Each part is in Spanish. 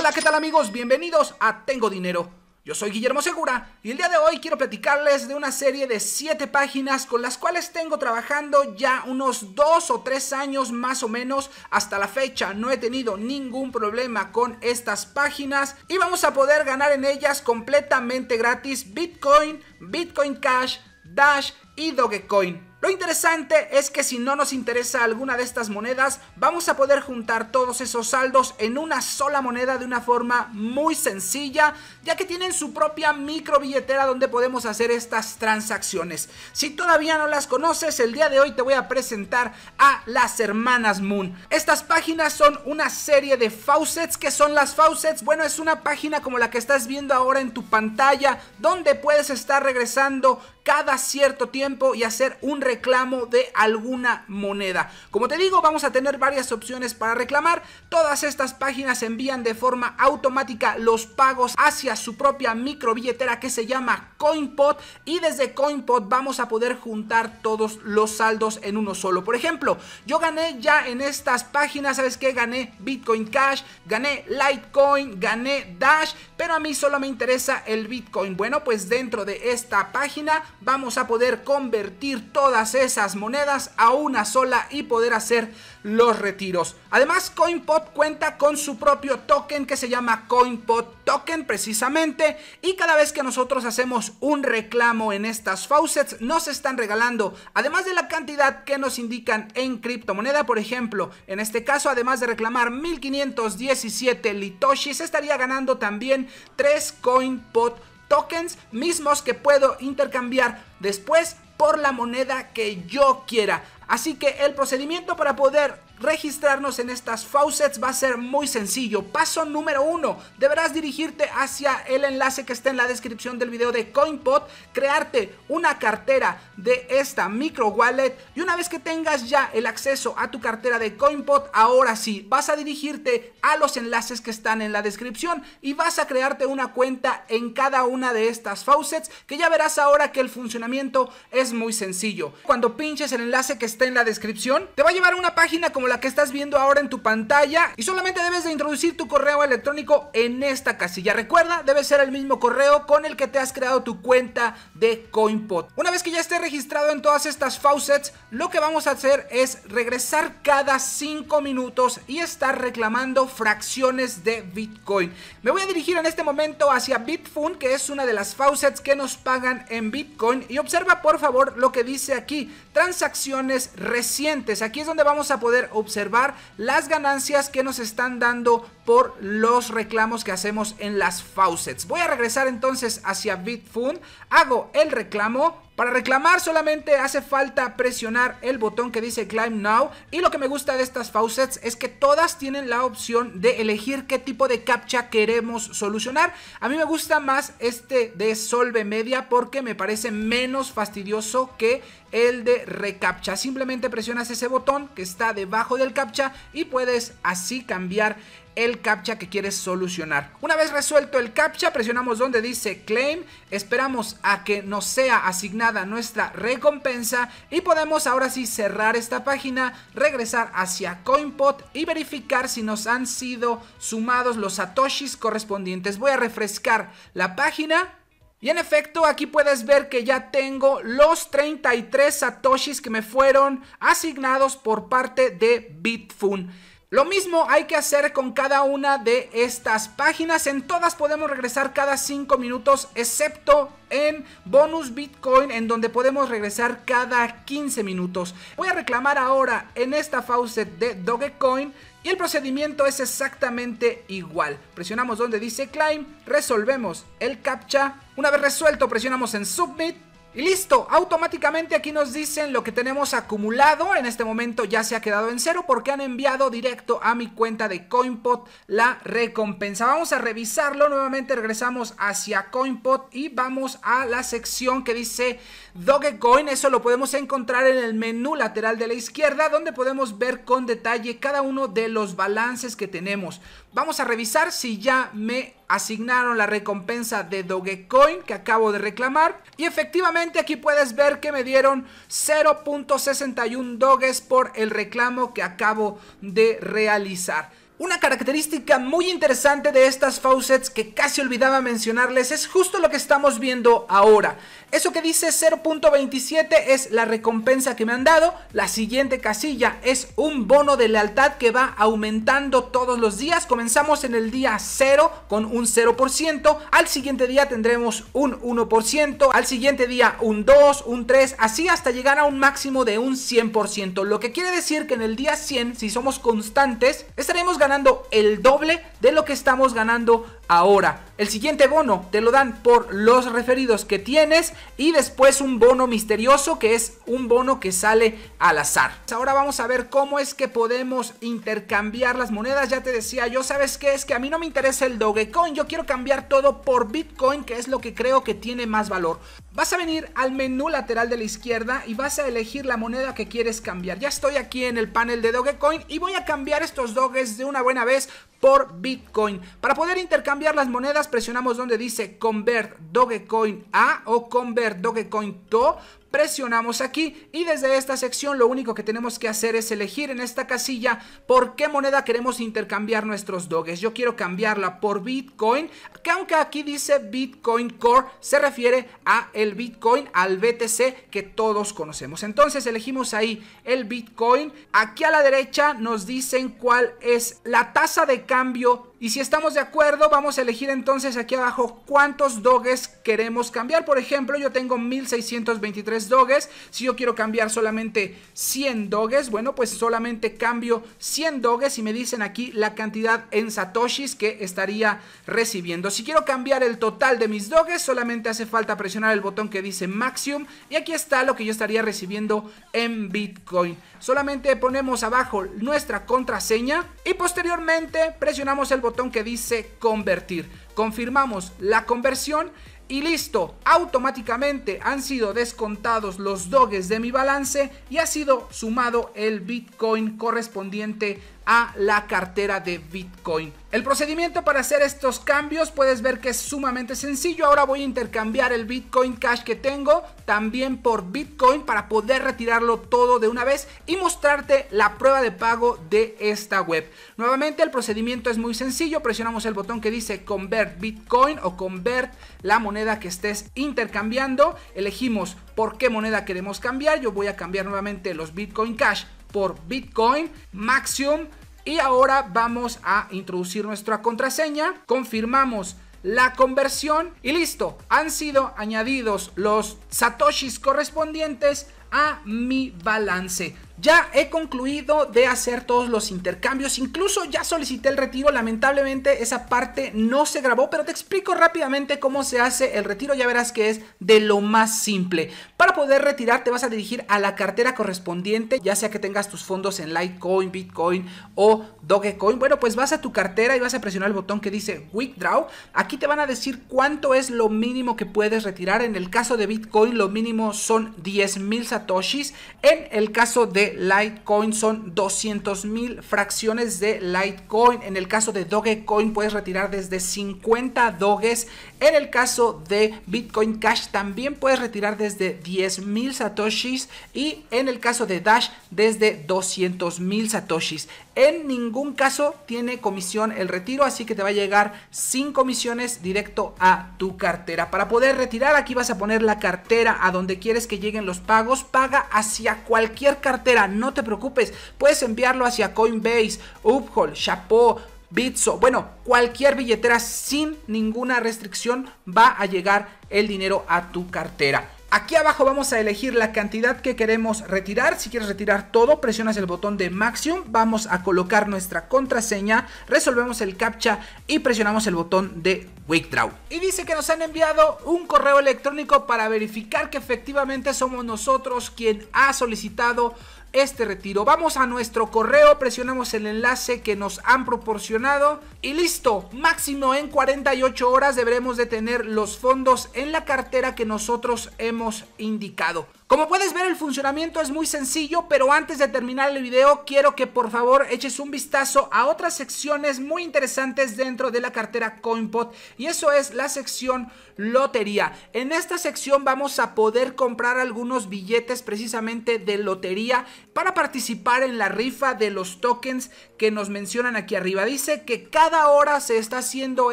Hola, ¿qué tal amigos? Bienvenidos a Tengo Dinero. Yo soy Guillermo Segura y el día de hoy quiero platicarles de una serie de 7 páginas con las cuales tengo trabajando ya unos 2 o 3 años más o menos. Hasta la fecha no he tenido ningún problema con estas páginas y vamos a poder ganar en ellas completamente gratis Bitcoin, Bitcoin Cash, Dash y Dogecoin. Lo interesante es que si no nos interesa alguna de estas monedas, vamos a poder juntar todos esos saldos en una sola moneda de una forma muy sencilla, ya que tienen su propia micro billetera donde podemos hacer estas transacciones. Si todavía no las conoces, el día de hoy te voy a presentar a las hermanas Moon. Estas páginas son una serie de faucets. ¿Qué son las faucets? Bueno, es una página como la que estás viendo ahora en tu pantalla, donde puedes estar regresando cada cierto tiempo y hacer un reclamo de alguna moneda. Como te digo, vamos a tener varias opciones para reclamar. Todas estas páginas envían de forma automática los pagos hacia su propia micro billetera que se llama CoinPot y desde CoinPot vamos a poder juntar todos los saldos en uno solo. Por ejemplo, yo gané ya en estas páginas, ¿sabes qué? Gané Bitcoin Cash, gané Litecoin, gané Dash, pero a mí solo me interesa el Bitcoin. Bueno, pues dentro de esta página vamos a poder convertir todas esas monedas a una sola y poder hacer los retiros. Además, CoinPot cuenta con su propio token que se llama CoinPot Token precisamente y cada vez que nosotros hacemos un reclamo en estas faucets nos están regalando, además de la cantidad que nos indican en criptomoneda, por ejemplo, en este caso, además de reclamar 1517 litoshis, estaría ganando también 3 CoinPot tokens mismos que puedo intercambiar después por la moneda que yo quiera. Así que el procedimiento para poder Registrarnos en estas faucets va a ser muy sencillo. Paso número uno, deberás dirigirte hacia el enlace que está en la descripción del video de CoinPot, crearte una cartera de esta micro wallet y una vez que tengas ya el acceso a tu cartera de CoinPot, ahora sí, vas a dirigirte a los enlaces que están en la descripción y vas a crearte una cuenta en cada una de estas faucets que ya verás ahora que el funcionamiento es muy sencillo. Cuando pinches el enlace que está en la descripción, te va a llevar a una página como la que estás viendo ahora en tu pantalla y solamente debes de introducir tu correo electrónico en esta casilla. Recuerda, debe ser el mismo correo con el que te has creado tu cuenta de CoinPot. Una vez que ya esté registrado en todas estas faucets, lo que vamos a hacer es regresar cada cinco minutos y estar reclamando fracciones de Bitcoin. Me voy a dirigir en este momento hacia bitfun que es una de las faucets que nos pagan en Bitcoin y observa por favor lo que dice aquí, transacciones recientes. Aquí es donde vamos a poder observar las ganancias que nos están dando por los reclamos que hacemos en las faucets. Voy a regresar entonces hacia Bitfund, hago el reclamo, para reclamar solamente hace falta presionar el botón que dice Climb Now y lo que me gusta de estas faucets es que todas tienen la opción de elegir qué tipo de captcha queremos solucionar. A mí me gusta más este de Solve Media porque me parece menos fastidioso que el de recaptcha. Simplemente presionas ese botón que está debajo del captcha y puedes así cambiar el captcha que quieres solucionar. Una vez resuelto el captcha, presionamos donde dice claim, esperamos a que nos sea asignada nuestra recompensa y podemos ahora sí cerrar esta página, regresar hacia CoinPot y verificar si nos han sido sumados los satoshis correspondientes. Voy a refrescar la página y en efecto, aquí puedes ver que ya tengo los 33 satoshis que me fueron asignados por parte de Bitfun. Lo mismo hay que hacer con cada una de estas páginas. En todas podemos regresar cada 5 minutos, excepto en bonus Bitcoin, en donde podemos regresar cada 15 minutos. Voy a reclamar ahora en esta faucet de Dogecoin. Y el procedimiento es exactamente igual. Presionamos donde dice Claim, resolvemos el CAPTCHA. Una vez resuelto, presionamos en Submit y listo, automáticamente aquí nos dicen lo que tenemos acumulado, en este momento ya se ha quedado en cero porque han enviado directo a mi cuenta de CoinPot la recompensa. Vamos a revisarlo, nuevamente regresamos hacia CoinPot y vamos a la sección que dice Dogecoin, eso lo podemos encontrar en el menú lateral de la izquierda donde podemos ver con detalle cada uno de los balances que tenemos. Vamos a revisar si ya me asignaron la recompensa de Dogecoin que acabo de reclamar. Y efectivamente aquí puedes ver que me dieron 0.61 doges por el reclamo que acabo de realizar. Una característica muy interesante de estas faucets que casi olvidaba mencionarles es justo lo que estamos viendo ahora. Eso que dice 0.27 es la recompensa que me han dado. La siguiente casilla es un bono de lealtad que va aumentando todos los días. Comenzamos en el día 0 con un 0%. Al siguiente día tendremos un 1%. Al siguiente día un 2, un 3, así hasta llegar a un máximo de un 100%. Lo que quiere decir que en el día 100, si somos constantes, estaremos ganando el doble de lo que estamos ganando ahora. El siguiente bono te lo dan por los referidos que tienes y después un bono misterioso que es un bono que sale al azar. Ahora vamos a ver cómo es que podemos intercambiar las monedas. Ya te decía yo, ¿sabes qué? Es que a mí no me interesa el Dogecoin, yo quiero cambiar todo por Bitcoin, que es lo que creo que tiene más valor. Vas a venir al menú lateral de la izquierda y vas a elegir la moneda que quieres cambiar. Ya estoy aquí en el panel de Dogecoin y voy a cambiar estos doges de una buena vez por Bitcoin. Para poder intercambiar las monedas presionamos donde dice convert Dogecoin a o convert Dogecoin to presionamos aquí y desde esta sección lo único que tenemos que hacer es elegir en esta casilla por qué moneda queremos intercambiar nuestros doges. Yo quiero cambiarla por Bitcoin, que aunque aquí dice Bitcoin Core, se refiere a el Bitcoin, al BTC que todos conocemos. Entonces elegimos ahí el Bitcoin. Aquí a la derecha nos dicen cuál es la tasa de cambio y si estamos de acuerdo, vamos a elegir entonces aquí abajo cuántos doges queremos cambiar. Por ejemplo, yo tengo 1623 doges. Si yo quiero cambiar solamente 100 doges, bueno, pues solamente cambio 100 doges y me dicen aquí la cantidad en satoshis que estaría recibiendo. Si quiero cambiar el total de mis doges, solamente hace falta presionar el botón que dice maximum. Y aquí está lo que yo estaría recibiendo en Bitcoin. Solamente ponemos abajo nuestra contraseña y posteriormente presionamos el botón botón que dice convertir. Confirmamos la conversión y listo, automáticamente han sido descontados los doges de mi balance y ha sido sumado el Bitcoin correspondiente a la cartera de Bitcoin. El procedimiento para hacer estos cambios puedes ver que es sumamente sencillo. Ahora voy a intercambiar el Bitcoin Cash que tengo también por Bitcoin para poder retirarlo todo de una vez y mostrarte la prueba de pago de esta web. Nuevamente el procedimiento es muy sencillo. Presionamos el botón que dice convert Bitcoin o convert la moneda que estés intercambiando. Elegimos por qué moneda queremos cambiar. Yo voy a cambiar nuevamente los Bitcoin Cash por Bitcoin, maximum Y ahora vamos a introducir nuestra contraseña. Confirmamos la conversión y listo. Han sido añadidos los satoshis correspondientes a mi balance. Ya he concluido de hacer todos los intercambios, incluso ya solicité el retiro, lamentablemente esa parte no se grabó, pero te explico rápidamente cómo se hace el retiro, ya verás que es de lo más simple. Para poder retirar te vas a dirigir a la cartera correspondiente, ya sea que tengas tus fondos en Litecoin, Bitcoin o Dogecoin. Bueno, pues vas a tu cartera y vas a presionar el botón que dice Withdraw. Aquí te van a decir cuánto es lo mínimo que puedes retirar. En el caso de Bitcoin lo mínimo son 10.000 satoshis. En el caso de Litecoin son 200.000 fracciones de Litecoin. En el caso de Dogecoin puedes retirar desde 50 doges en el caso de Bitcoin Cash también puedes retirar desde 10.000 satoshis y en el caso de Dash desde 200.000 satoshis. En ningún caso tiene comisión el retiro, así que te va a llegar sin comisiones directo a tu cartera. Para poder retirar aquí vas a poner la cartera a donde quieres que lleguen los pagos. Paga hacia cualquier cartera, no te preocupes. Puedes enviarlo hacia Coinbase, Uphold, Chapo, Bitso. Bueno, cualquier billetera sin ninguna restricción va a llegar el dinero a tu cartera. Aquí abajo vamos a elegir la cantidad que queremos retirar. Si quieres retirar todo, presionas el botón de Maximum. Vamos a colocar nuestra contraseña, resolvemos el captcha y presionamos el botón de Withdraw. Y dice que nos han enviado un correo electrónico para verificar que efectivamente somos nosotros quien ha solicitado este retiro. Vamos a nuestro correo, presionamos el enlace que nos han proporcionado y listo, máximo en 48 horas deberemos de tener los fondos en la cartera que nosotros hemos indicado. Como puedes ver el funcionamiento es muy sencillo, pero antes de terminar el video quiero que por favor eches un vistazo a otras secciones muy interesantes dentro de la cartera CoinPot y eso es la sección lotería. En esta sección vamos a poder comprar algunos billetes precisamente de lotería para participar en la rifa de los tokens que nos mencionan aquí arriba. Dice que cada hora se está haciendo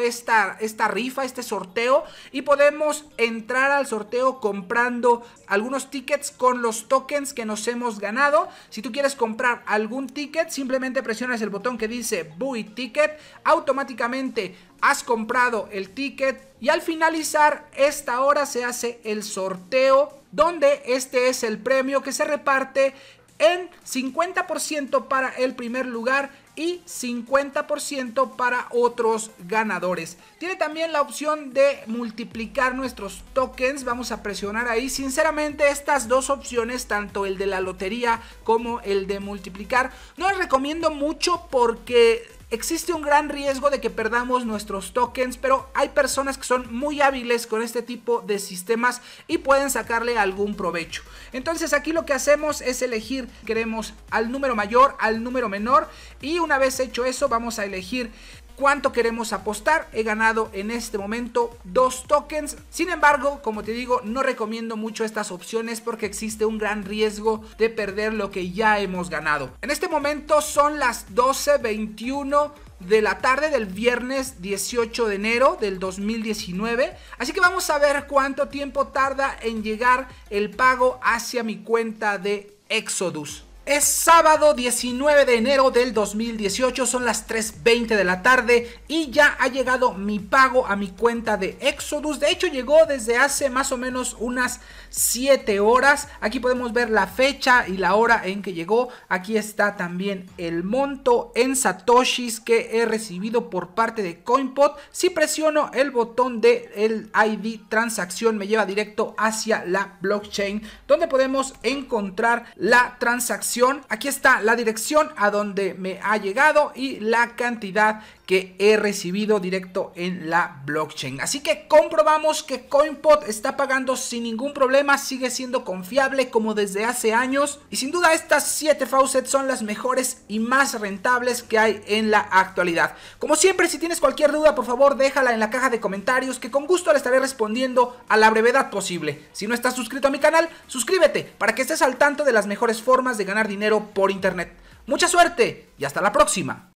esta, esta rifa, este sorteo y podemos entrar al sorteo comprando algunos tickets con los tokens que nos hemos ganado. Si tú quieres comprar algún ticket, simplemente presionas el botón que dice Buy Ticket. Automáticamente has comprado el ticket y al finalizar esta hora se hace el sorteo donde este es el premio que se reparte en 50% para el primer lugar y 50% para otros ganadores. Tiene también la opción de multiplicar nuestros tokens. Vamos a presionar ahí. Sinceramente, estas dos opciones, tanto el de la lotería como el de multiplicar, no les recomiendo mucho porque Existe un gran riesgo de que perdamos nuestros tokens, pero hay personas que son muy hábiles con este tipo de sistemas y pueden sacarle algún provecho. Entonces aquí lo que hacemos es elegir, queremos al número mayor, al número menor y una vez hecho eso vamos a elegir cuánto queremos apostar. He ganado en este momento dos tokens. Sin embargo, como te digo, no recomiendo mucho estas opciones porque existe un gran riesgo de perder lo que ya hemos ganado. En este momento son las 12.21 de la tarde del viernes 18 de enero del 2019. Así que vamos a ver cuánto tiempo tarda en llegar el pago hacia mi cuenta de Exodus. Es sábado 19 de enero del 2018, son las 3.20 de la tarde y ya ha llegado mi pago a mi cuenta de Exodus. De hecho llegó desde hace más o menos unas 7 horas. Aquí podemos ver la fecha y la hora en que llegó. Aquí está también el monto en satoshis que he recibido por parte de CoinPot. Si presiono el botón de el ID transacción me lleva directo hacia la blockchain donde podemos encontrar la transacción Aquí está la dirección a donde me ha llegado y la cantidad que he recibido directo en la blockchain. Así que comprobamos que CoinPod está pagando sin ningún problema, sigue siendo confiable como desde hace años y sin duda estas 7 faucets son las mejores y más rentables que hay en la actualidad. Como siempre, si tienes cualquier duda, por favor déjala en la caja de comentarios que con gusto le estaré respondiendo a la brevedad posible. Si no estás suscrito a mi canal, suscríbete para que estés al tanto de las mejores formas de ganar dinero por internet. Mucha suerte y hasta la próxima.